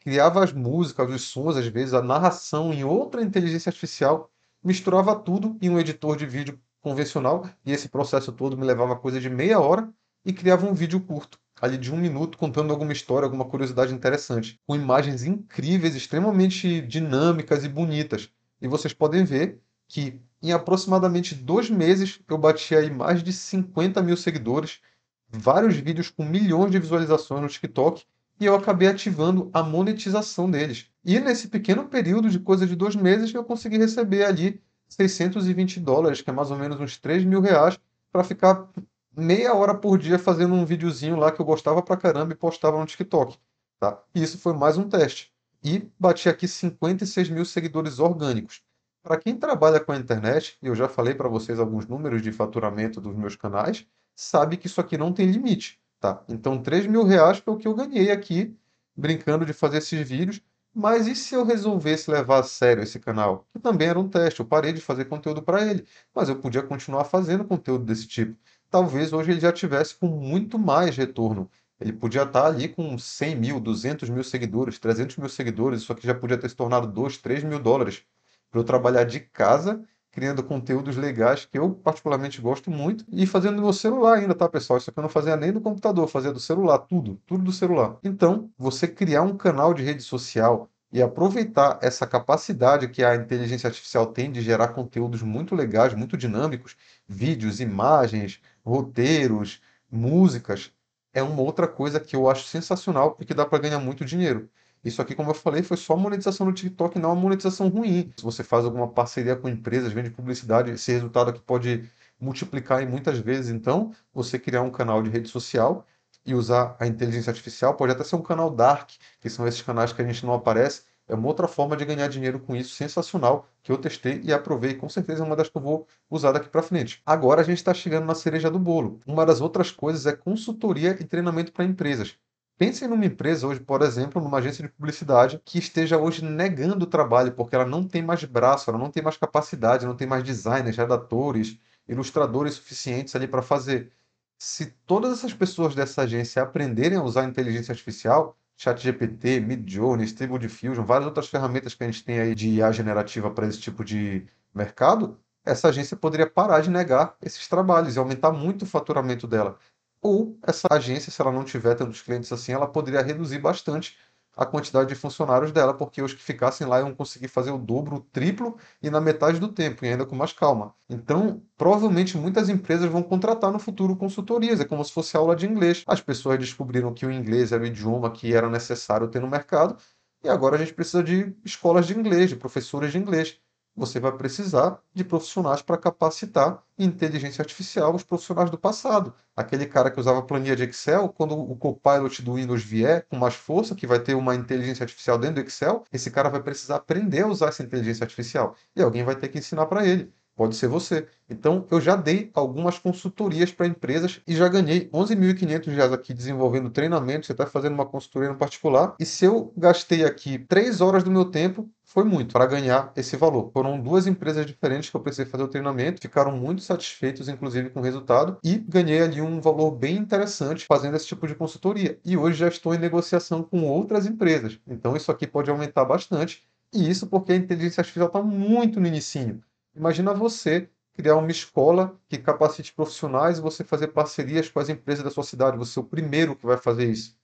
A: criava as músicas, os sons, às vezes a narração em outra inteligência artificial, misturava tudo em um editor de vídeo convencional e esse processo todo me levava coisa de meia hora e criava um vídeo curto ali de um minuto contando alguma história, alguma curiosidade interessante, com imagens incríveis, extremamente dinâmicas e bonitas. E vocês podem ver que em aproximadamente dois meses eu bati aí mais de 50 mil seguidores, vários vídeos com milhões de visualizações no TikTok e eu acabei ativando a monetização deles. E nesse pequeno período de coisa de dois meses eu consegui receber ali 620 dólares, que é mais ou menos uns 3 mil reais, para ficar meia hora por dia fazendo um videozinho lá que eu gostava pra caramba e postava no TikTok. Tá? E isso foi mais um teste. E bati aqui 56 mil seguidores orgânicos. Para quem trabalha com a internet, eu já falei para vocês alguns números de faturamento dos meus canais, sabe que isso aqui não tem limite. Tá? Então, 3 mil reais foi o que eu ganhei aqui, brincando de fazer esses vídeos. Mas e se eu resolvesse levar a sério esse canal? Que também era um teste, eu parei de fazer conteúdo para ele, mas eu podia continuar fazendo conteúdo desse tipo talvez hoje ele já tivesse com muito mais retorno. Ele podia estar tá ali com 100 mil, 200 mil seguidores, 300 mil seguidores, isso aqui já podia ter se tornado 2, 3 mil dólares para eu trabalhar de casa, criando conteúdos legais que eu particularmente gosto muito e fazendo no meu celular ainda, tá, pessoal? Isso aqui eu não fazia nem do computador, fazia do celular, tudo, tudo do celular. Então, você criar um canal de rede social e aproveitar essa capacidade que a inteligência artificial tem de gerar conteúdos muito legais, muito dinâmicos, vídeos, imagens, roteiros, músicas, é uma outra coisa que eu acho sensacional e que dá para ganhar muito dinheiro. Isso aqui, como eu falei, foi só monetização no TikTok, não é uma monetização ruim. Se você faz alguma parceria com empresas, vende publicidade, esse resultado aqui pode multiplicar em muitas vezes. Então, você criar um canal de rede social e usar a inteligência artificial pode até ser um canal dark, que são esses canais que a gente não aparece, é uma outra forma de ganhar dinheiro com isso sensacional que eu testei e aprovei. Com certeza é uma das que eu vou usar daqui para frente. Agora a gente está chegando na cereja do bolo. Uma das outras coisas é consultoria e treinamento para empresas. Pensem numa empresa hoje, por exemplo, numa agência de publicidade que esteja hoje negando o trabalho porque ela não tem mais braço, ela não tem mais capacidade, não tem mais designers, redatores, ilustradores suficientes ali para fazer. Se todas essas pessoas dessa agência aprenderem a usar a inteligência artificial, ChatGPT, Midjourney, Stable Diffusion, várias outras ferramentas que a gente tem aí de IA generativa para esse tipo de mercado, essa agência poderia parar de negar esses trabalhos e aumentar muito o faturamento dela. Ou essa agência, se ela não tiver tantos clientes assim, ela poderia reduzir bastante a quantidade de funcionários dela, porque os que ficassem lá iam conseguir fazer o dobro, o triplo e na metade do tempo, e ainda com mais calma. Então, provavelmente muitas empresas vão contratar no futuro consultorias, é como se fosse aula de inglês. As pessoas descobriram que o inglês era o idioma que era necessário ter no mercado, e agora a gente precisa de escolas de inglês, de professores de inglês você vai precisar de profissionais para capacitar em inteligência artificial os profissionais do passado. Aquele cara que usava planilha de Excel, quando o Copilot do Windows vier com mais força, que vai ter uma inteligência artificial dentro do Excel, esse cara vai precisar aprender a usar essa inteligência artificial e alguém vai ter que ensinar para ele. Pode ser você. Então, eu já dei algumas consultorias para empresas e já ganhei 11.500 reais aqui desenvolvendo treinamento. Você está fazendo uma consultoria no particular. E se eu gastei aqui 3 horas do meu tempo, foi muito para ganhar esse valor. Foram duas empresas diferentes que eu precisei fazer o treinamento, ficaram muito satisfeitos, inclusive, com o resultado, e ganhei ali um valor bem interessante fazendo esse tipo de consultoria. E hoje já estou em negociação com outras empresas. Então, isso aqui pode aumentar bastante. E isso porque a inteligência artificial está muito no inicinho. Imagina você criar uma escola que capacite profissionais e você fazer parcerias com as empresas da sua cidade. Você é o primeiro que vai fazer isso.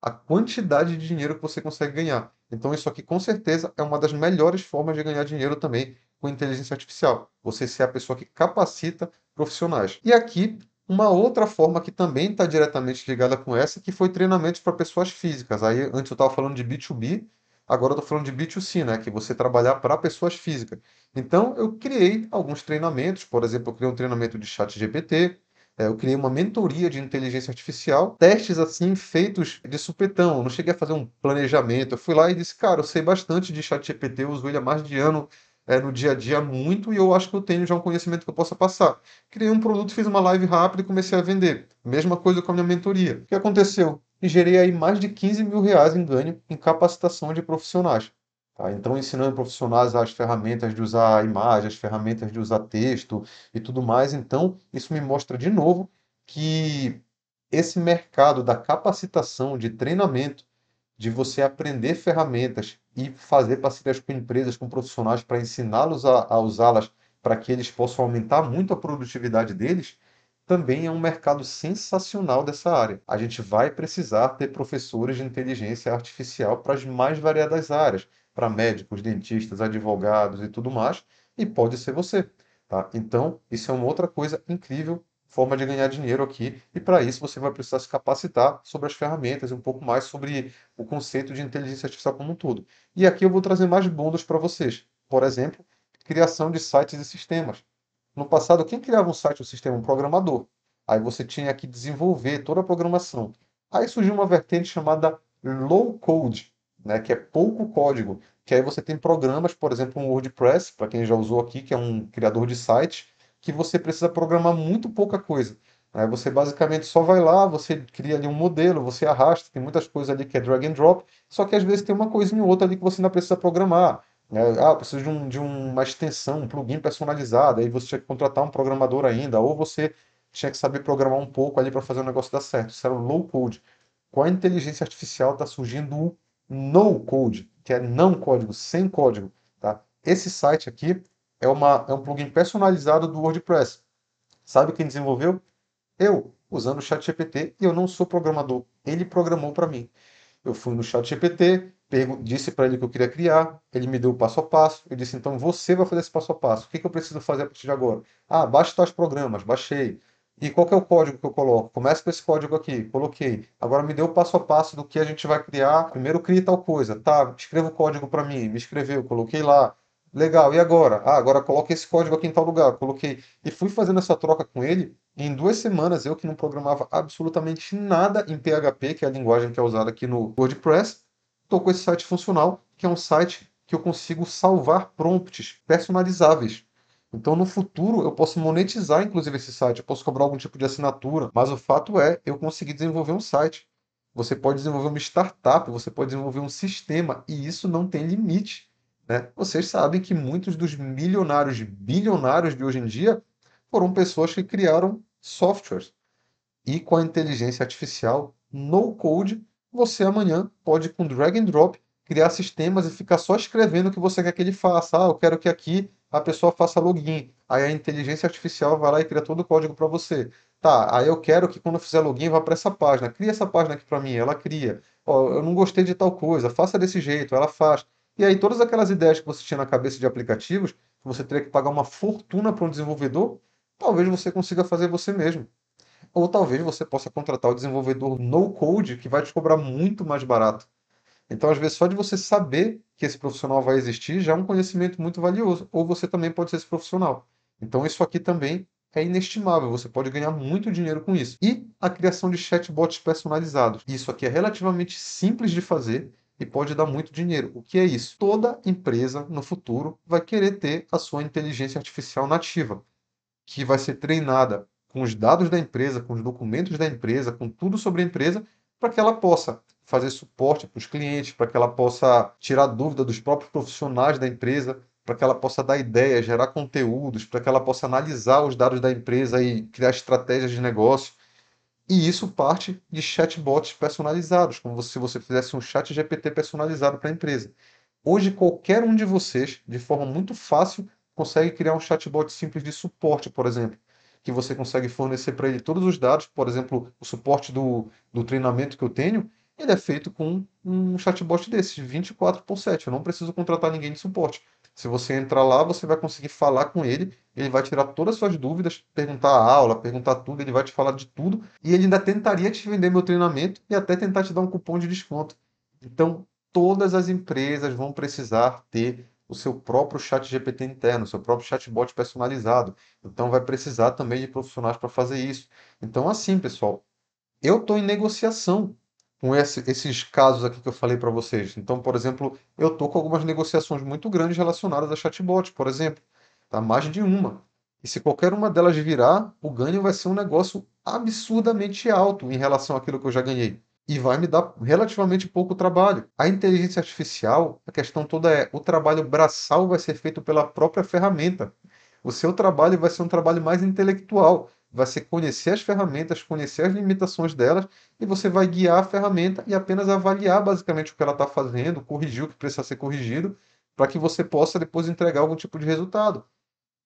A: A quantidade de dinheiro que você consegue ganhar. Então, isso aqui com certeza é uma das melhores formas de ganhar dinheiro também com inteligência artificial. Você ser a pessoa que capacita profissionais. E aqui, uma outra forma que também está diretamente ligada com essa, que foi treinamentos para pessoas físicas. Aí, antes eu estava falando de B2B, Agora eu estou falando de B2C, né? que é você trabalhar para pessoas físicas. Então eu criei alguns treinamentos, por exemplo, eu criei um treinamento de chat GPT, é, eu criei uma mentoria de inteligência artificial, testes assim feitos de supetão. Eu não cheguei a fazer um planejamento. Eu fui lá e disse, cara, eu sei bastante de chat GPT, eu uso ele há mais de ano é, no dia a dia muito e eu acho que eu tenho já um conhecimento que eu possa passar. Criei um produto, fiz uma live rápida e comecei a vender. Mesma coisa com a minha mentoria. O que aconteceu? e gerei aí mais de 15 mil reais em ganho em capacitação de profissionais. Tá? Então, ensinando profissionais as ferramentas de usar imagem, as ferramentas de usar texto e tudo mais. Então, isso me mostra de novo que esse mercado da capacitação, de treinamento, de você aprender ferramentas e fazer parcerias com empresas, com profissionais para ensiná-los a, a usá-las para que eles possam aumentar muito a produtividade deles, também é um mercado sensacional dessa área. A gente vai precisar ter professores de inteligência artificial para as mais variadas áreas, para médicos, dentistas, advogados e tudo mais, e pode ser você. Tá? Então, isso é uma outra coisa incrível, forma de ganhar dinheiro aqui, e para isso você vai precisar se capacitar sobre as ferramentas e um pouco mais sobre o conceito de inteligência artificial como um todo. E aqui eu vou trazer mais bônus para vocês. Por exemplo, criação de sites e sistemas no passado, quem criava um site ou um sistema? Um programador. Aí você tinha que desenvolver toda a programação. Aí surgiu uma vertente chamada low code, né, que é pouco código, que aí você tem programas, por exemplo, um WordPress, para quem já usou aqui, que é um criador de site, que você precisa programar muito pouca coisa. Aí você basicamente só vai lá, você cria ali um modelo, você arrasta, tem muitas coisas ali que é drag and drop, só que às vezes tem uma coisinha ou outra ali que você ainda precisa programar. Né? Ah, preciso de, um, de uma extensão, um plugin personalizado, aí você tinha que contratar um programador ainda, ou você tinha que saber programar um pouco ali para fazer o negócio dar certo. Isso era o low code. Com a inteligência artificial está surgindo o no code, que é não código, sem código. Tá? Esse site aqui é, uma, é um plugin personalizado do WordPress. Sabe quem desenvolveu? Eu, usando o ChatGPT, e eu não sou programador. Ele programou para mim. Eu fui no ChatGPT, disse para ele que eu queria criar, ele me deu o passo a passo, eu disse, então você vai fazer esse passo a passo, o que, que eu preciso fazer a partir de agora? Ah, baixe os programas, baixei. E qual é o código que eu coloco? Começa com esse código aqui, coloquei. Agora me deu o passo a passo do que a gente vai criar. Primeiro crie tal coisa, tá? Escreva o código para mim, me escreveu, coloquei lá. Legal, e agora? Ah, agora coloque esse código aqui em tal lugar, coloquei. E fui fazendo essa troca com ele. em duas semanas, eu que não programava absolutamente nada em PHP, que é a linguagem que é usada aqui no WordPress, estou com esse site funcional, que é um site que eu consigo salvar prompts personalizáveis. Então, no futuro, eu posso monetizar, inclusive, esse site, eu posso cobrar algum tipo de assinatura, mas o fato é, eu consegui desenvolver um site. Você pode desenvolver uma startup, você pode desenvolver um sistema, e isso não tem limite. Né? Vocês sabem que muitos dos milionários, bilionários de hoje em dia, foram pessoas que criaram softwares. E com a inteligência artificial, no code, você amanhã pode, com drag and drop, criar sistemas e ficar só escrevendo o que você quer que ele faça. Ah, eu quero que aqui a pessoa faça login. Aí a inteligência artificial vai lá e cria todo o código para você. Tá, aí eu quero que quando eu fizer login vá para essa página. Cria essa página aqui para mim. Ela cria. Ó, eu não gostei de tal coisa. Faça desse jeito. Ela faz. E aí todas aquelas ideias que você tinha na cabeça de aplicativos, que você teria que pagar uma fortuna para um desenvolvedor, talvez você consiga fazer você mesmo. Ou talvez você possa contratar o desenvolvedor no-code, que vai te cobrar muito mais barato. Então, às vezes, só de você saber que esse profissional vai existir já é um conhecimento muito valioso. Ou você também pode ser esse profissional. Então, isso aqui também é inestimável, você pode ganhar muito dinheiro com isso. E a criação de chatbots personalizados. Isso aqui é relativamente simples de fazer e pode dar muito dinheiro. O que é isso? Toda empresa no futuro vai querer ter a sua inteligência artificial nativa, que vai ser treinada com os dados da empresa, com os documentos da empresa, com tudo sobre a empresa, para que ela possa fazer suporte para os clientes, para que ela possa tirar dúvida dos próprios profissionais da empresa, para que ela possa dar ideias, gerar conteúdos, para que ela possa analisar os dados da empresa e criar estratégias de negócio. E isso parte de chatbots personalizados, como se você fizesse um chat GPT personalizado para a empresa. Hoje, qualquer um de vocês, de forma muito fácil, consegue criar um chatbot simples de suporte, por exemplo que você consegue fornecer para ele todos os dados, por exemplo, o suporte do, do treinamento que eu tenho, ele é feito com um chatbot desses, 24 por 7. Eu não preciso contratar ninguém de suporte. Se você entrar lá, você vai conseguir falar com ele, ele vai tirar todas as suas dúvidas, perguntar a aula, perguntar tudo, ele vai te falar de tudo, e ele ainda tentaria te vender meu treinamento e até tentar te dar um cupom de desconto. Então, todas as empresas vão precisar ter o seu próprio chat GPT interno, o seu próprio chatbot personalizado. Então vai precisar também de profissionais para fazer isso. Então assim, pessoal, eu estou em negociação com esse, esses casos aqui que eu falei para vocês. Então, por exemplo, eu estou com algumas negociações muito grandes relacionadas a chatbot, por exemplo. Tá? Mais de uma. E se qualquer uma delas virar, o ganho vai ser um negócio absurdamente alto em relação àquilo que eu já ganhei e vai me dar relativamente pouco trabalho. A inteligência artificial, a questão toda é o trabalho braçal vai ser feito pela própria ferramenta. O seu trabalho vai ser um trabalho mais intelectual, vai ser conhecer as ferramentas, conhecer as limitações delas e você vai guiar a ferramenta e apenas avaliar basicamente o que ela está fazendo, corrigir o que precisa ser corrigido para que você possa depois entregar algum tipo de resultado.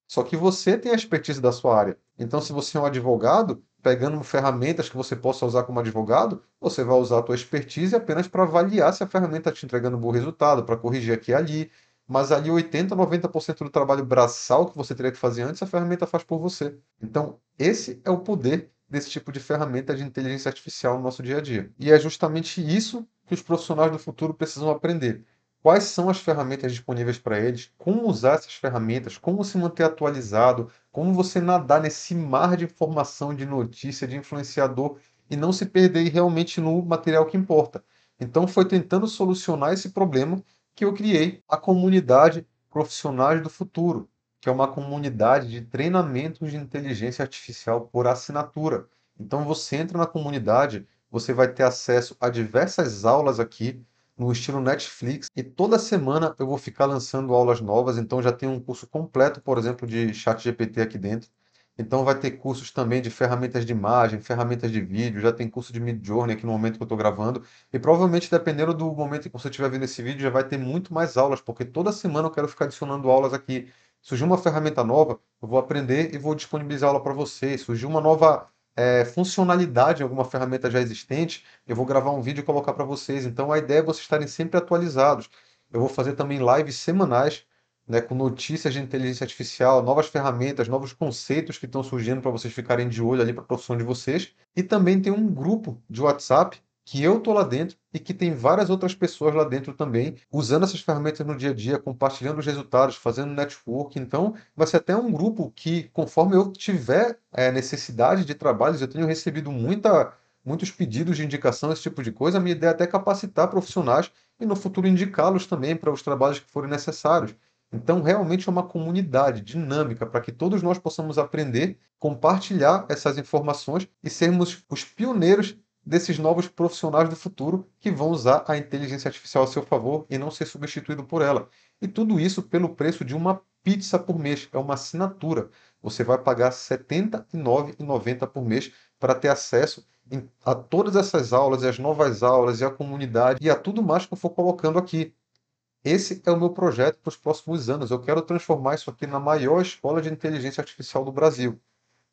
A: Só que você tem a expertise da sua área. Então, se você é um advogado, pegando ferramentas que você possa usar como advogado, você vai usar a tua expertise apenas para avaliar se a ferramenta está te entregando um bom resultado, para corrigir aqui e ali. Mas ali 80, 90% do trabalho braçal que você teria que fazer antes, a ferramenta faz por você. Então, esse é o poder desse tipo de ferramenta de inteligência artificial no nosso dia a dia. E é justamente isso que os profissionais do futuro precisam aprender quais são as ferramentas disponíveis para eles, como usar essas ferramentas, como se manter atualizado, como você nadar nesse mar de informação, de notícia, de influenciador e não se perder realmente no material que importa. Então foi tentando solucionar esse problema que eu criei a comunidade Profissionais do Futuro, que é uma comunidade de treinamentos de inteligência artificial por assinatura. Então você entra na comunidade, você vai ter acesso a diversas aulas aqui, no estilo Netflix e toda semana eu vou ficar lançando aulas novas, então já tem um curso completo, por exemplo, de chat GPT aqui dentro. Então vai ter cursos também de ferramentas de imagem, ferramentas de vídeo, já tem curso de Midjourney aqui no momento que eu estou gravando. E provavelmente, dependendo do momento que você estiver vendo esse vídeo, já vai ter muito mais aulas, porque toda semana eu quero ficar adicionando aulas aqui. Surgiu uma ferramenta nova, eu vou aprender e vou disponibilizar aula para vocês Surgiu uma nova é, funcionalidade em alguma ferramenta já existente, eu vou gravar um vídeo e colocar para vocês. Então a ideia é vocês estarem sempre atualizados. Eu vou fazer também lives semanais né, com notícias de inteligência artificial, novas ferramentas, novos conceitos que estão surgindo para vocês ficarem de olho ali para a profissão de vocês. E também tem um grupo de WhatsApp que eu estou lá dentro e que tem várias outras pessoas lá dentro também, usando essas ferramentas no dia a dia, compartilhando os resultados, fazendo network. Então, vai ser até um grupo que, conforme eu tiver é, necessidade de trabalhos, eu tenho recebido muita, muitos pedidos de indicação, esse tipo de coisa. A minha ideia é até capacitar profissionais e, no futuro, indicá-los também para os trabalhos que forem necessários. Então, realmente é uma comunidade dinâmica para que todos nós possamos aprender, compartilhar essas informações e sermos os pioneiros desses novos profissionais do futuro que vão usar a inteligência artificial a seu favor e não ser substituído por ela. E tudo isso pelo preço de uma pizza por mês, é uma assinatura. Você vai pagar R$ 79,90 por mês para ter acesso a todas essas aulas, as novas aulas, e a comunidade, e a tudo mais que eu for colocando aqui. Esse é o meu projeto para os próximos anos. Eu quero transformar isso aqui na maior escola de inteligência artificial do Brasil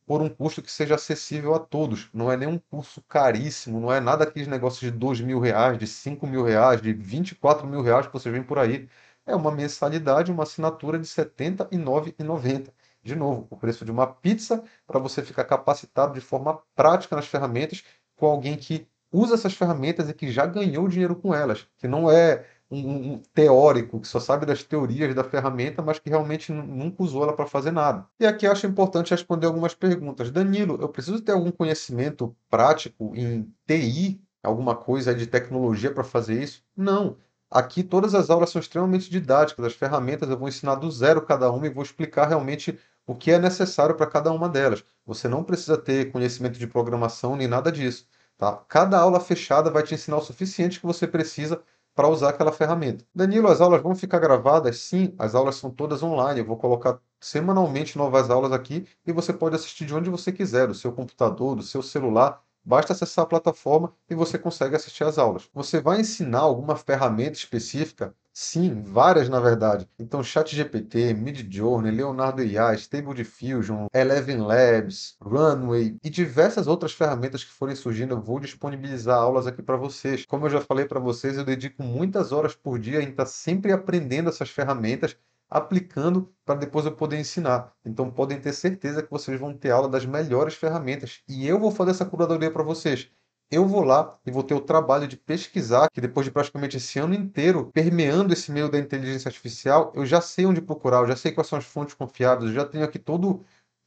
A: por um custo que seja acessível a todos. Não é nenhum curso caríssimo, não é nada aqueles negócios de dois mil reais, de cinco mil reais, de 24 mil reais que você vem por aí. É uma mensalidade, uma assinatura de R$ 79,90. De novo, o preço de uma pizza para você ficar capacitado de forma prática nas ferramentas com alguém que usa essas ferramentas e que já ganhou dinheiro com elas, que não é um, teórico que só sabe das teorias da ferramenta, mas que realmente nunca usou ela para fazer nada. E aqui acho importante responder algumas perguntas. Danilo, eu preciso ter algum conhecimento prático em TI, alguma coisa de tecnologia para fazer isso? Não. Aqui todas as aulas são extremamente didáticas, as ferramentas eu vou ensinar do zero cada uma e vou explicar realmente o que é necessário para cada uma delas. Você não precisa ter conhecimento de programação nem nada disso. Tá? Cada aula fechada vai te ensinar o suficiente que você precisa para usar aquela ferramenta. Danilo, as aulas vão ficar gravadas? Sim, as aulas são todas online. Eu vou colocar semanalmente novas aulas aqui e você pode assistir de onde você quiser, do seu computador, do seu celular. Basta acessar a plataforma e você consegue assistir as aulas. Você vai ensinar alguma ferramenta específica? Sim, várias na verdade. Então, ChatGPT, Midjourney, Leonardo AI, Stable Diffusion, Eleven Labs, Runway e diversas outras ferramentas que forem surgindo, eu vou disponibilizar aulas aqui para vocês. Como eu já falei para vocês, eu dedico muitas horas por dia em estar tá sempre aprendendo essas ferramentas aplicando para depois eu poder ensinar. Então podem ter certeza que vocês vão ter aula das melhores ferramentas e eu vou fazer essa curadoria para vocês eu vou lá e vou ter o trabalho de pesquisar, que depois de praticamente esse ano inteiro permeando esse meio da inteligência artificial, eu já sei onde procurar, eu já sei quais são as fontes confiáveis, eu já tenho aqui todo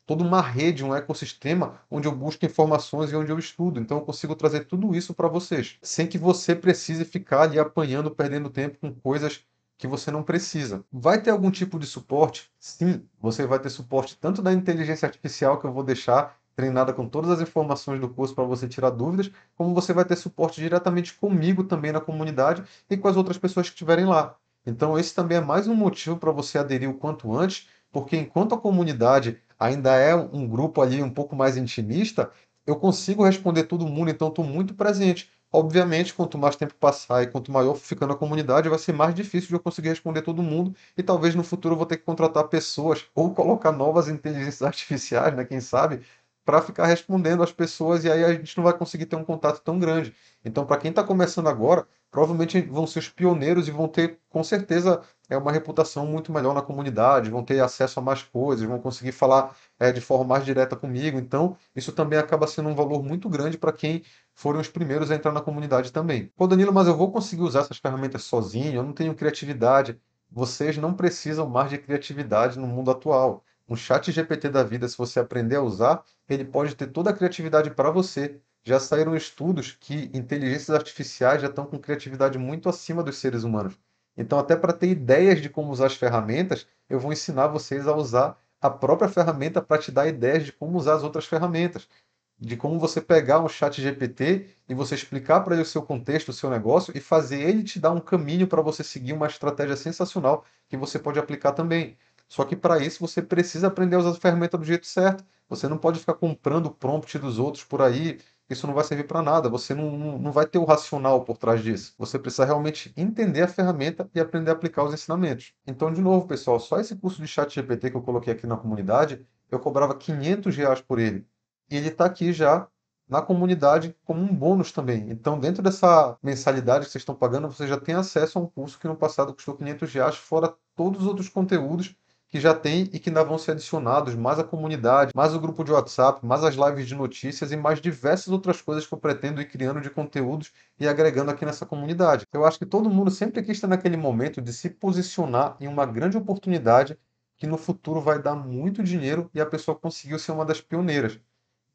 A: toda uma rede, um ecossistema onde eu busco informações e onde eu estudo. Então eu consigo trazer tudo isso para vocês, sem que você precise ficar ali apanhando, perdendo tempo com coisas que você não precisa. Vai ter algum tipo de suporte? Sim, você vai ter suporte tanto da inteligência artificial que eu vou deixar treinada com todas as informações do curso para você tirar dúvidas, como você vai ter suporte diretamente comigo também na comunidade e com as outras pessoas que estiverem lá. Então, esse também é mais um motivo para você aderir o quanto antes, porque enquanto a comunidade ainda é um grupo ali um pouco mais intimista, eu consigo responder todo mundo, então estou muito presente. Obviamente, quanto mais tempo passar e quanto maior ficando a comunidade, vai ser mais difícil de eu conseguir responder todo mundo. E talvez no futuro eu vou ter que contratar pessoas ou colocar novas inteligências *laughs* artificiais, né? Quem sabe, para ficar respondendo às pessoas e aí a gente não vai conseguir ter um contato tão grande. Então, para quem está começando agora, provavelmente vão ser os pioneiros e vão ter, com certeza, é uma reputação muito melhor na comunidade, vão ter acesso a mais coisas, vão conseguir falar é, de forma mais direta comigo. Então, isso também acaba sendo um valor muito grande para quem foram os primeiros a entrar na comunidade também. Pô, Danilo, mas eu vou conseguir usar essas ferramentas sozinho? Eu não tenho criatividade. Vocês não precisam mais de criatividade no mundo atual um chat GPT da vida, se você aprender a usar, ele pode ter toda a criatividade para você. Já saíram estudos que inteligências artificiais já estão com criatividade muito acima dos seres humanos. Então, até para ter ideias de como usar as ferramentas, eu vou ensinar vocês a usar a própria ferramenta para te dar ideias de como usar as outras ferramentas. De como você pegar um chat GPT e você explicar para ele o seu contexto, o seu negócio e fazer ele te dar um caminho para você seguir uma estratégia sensacional que você pode aplicar também. Só que para isso você precisa aprender a usar a ferramenta do jeito certo. Você não pode ficar comprando prompt dos outros por aí. Isso não vai servir para nada. Você não, não vai ter o racional por trás disso. Você precisa realmente entender a ferramenta e aprender a aplicar os ensinamentos. Então, de novo, pessoal, só esse curso de chat GPT que eu coloquei aqui na comunidade, eu cobrava 500 reais por ele. E ele está aqui já na comunidade como um bônus também. Então, dentro dessa mensalidade que vocês estão pagando, você já tem acesso a um curso que no passado custou 500 reais, fora todos os outros conteúdos que já tem e que ainda vão ser adicionados, mais a comunidade, mais o grupo de WhatsApp, mais as lives de notícias e mais diversas outras coisas que eu pretendo ir criando de conteúdos e agregando aqui nessa comunidade. Eu acho que todo mundo sempre quis está naquele momento de se posicionar em uma grande oportunidade que no futuro vai dar muito dinheiro e a pessoa conseguiu ser uma das pioneiras.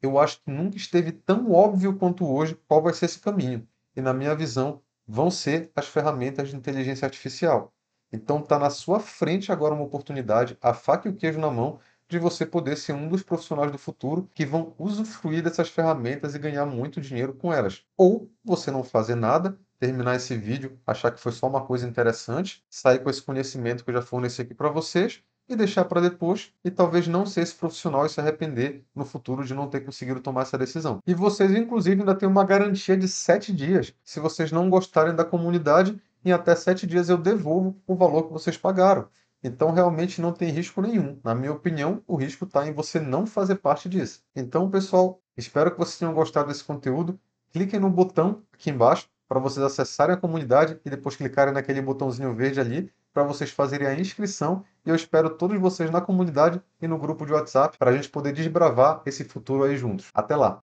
A: Eu acho que nunca esteve tão óbvio quanto hoje qual vai ser esse caminho. E na minha visão, vão ser as ferramentas de inteligência artificial. Então está na sua frente agora uma oportunidade, a faca e o queijo na mão, de você poder ser um dos profissionais do futuro que vão usufruir dessas ferramentas e ganhar muito dinheiro com elas. Ou você não fazer nada, terminar esse vídeo, achar que foi só uma coisa interessante, sair com esse conhecimento que eu já forneci aqui para vocês e deixar para depois e talvez não ser esse profissional e se arrepender no futuro de não ter conseguido tomar essa decisão. E vocês, inclusive, ainda têm uma garantia de 7 dias. Se vocês não gostarem da comunidade, em até sete dias eu devolvo o valor que vocês pagaram. Então realmente não tem risco nenhum. Na minha opinião, o risco está em você não fazer parte disso. Então, pessoal, espero que vocês tenham gostado desse conteúdo. Cliquem no botão aqui embaixo para vocês acessarem a comunidade e depois clicarem naquele botãozinho verde ali para vocês fazerem a inscrição. E eu espero todos vocês na comunidade e no grupo de WhatsApp para a gente poder desbravar esse futuro aí juntos. Até lá!